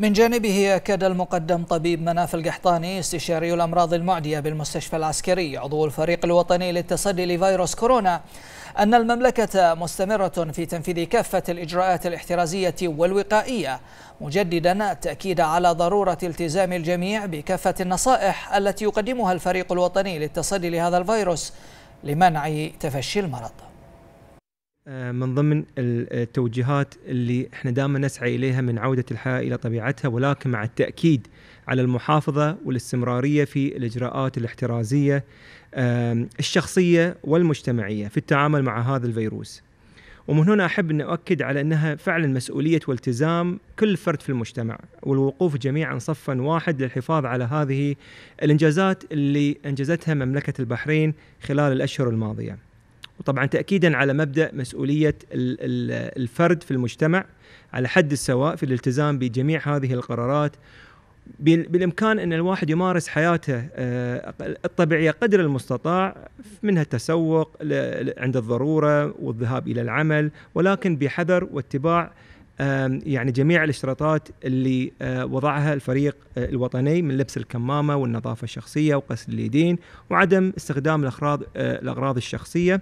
من جانبه أكد المقدم طبيب مناف القحطاني استشاري الأمراض المعدية بالمستشفى العسكري عضو الفريق الوطني للتصدي لفيروس كورونا أن المملكة مستمرة في تنفيذ كافة الإجراءات الاحترازية والوقائية مجددا التأكيد على ضرورة التزام الجميع بكافة النصائح التي يقدمها الفريق الوطني للتصدي لهذا الفيروس لمنع تفشي المرض آه، من ضمن التوجيهات اللي احنا دائما نسعى اليها من عوده الحياه الى طبيعتها ولكن مع التاكيد على المحافظه والاستمراريه في الاجراءات الاحترازيه الشخصيه والمجتمعيه في التعامل مع هذا الفيروس. ومن هنا احب ان اؤكد على انها فعلا مسؤوليه والتزام كل فرد في المجتمع والوقوف جميعا صفا واحد للحفاظ على هذه الانجازات اللي انجزتها مملكه البحرين خلال الاشهر الماضيه. وطبعا تاكيدا على مبدا مسؤوليه الفرد في المجتمع على حد السواء في الالتزام بجميع هذه القرارات بالامكان ان الواحد يمارس حياته آه، الطبيعيه قدر المستطاع منها التسوق عند الضروره والذهاب الى العمل ولكن بحذر واتباع يعني جميع الاشتراطات اللي آه، وضعها الفريق آه، الوطني من لبس الكمامه والنظافه الشخصيه وغسل اليدين وعدم استخدام الاغراض الاغراض الشخصيه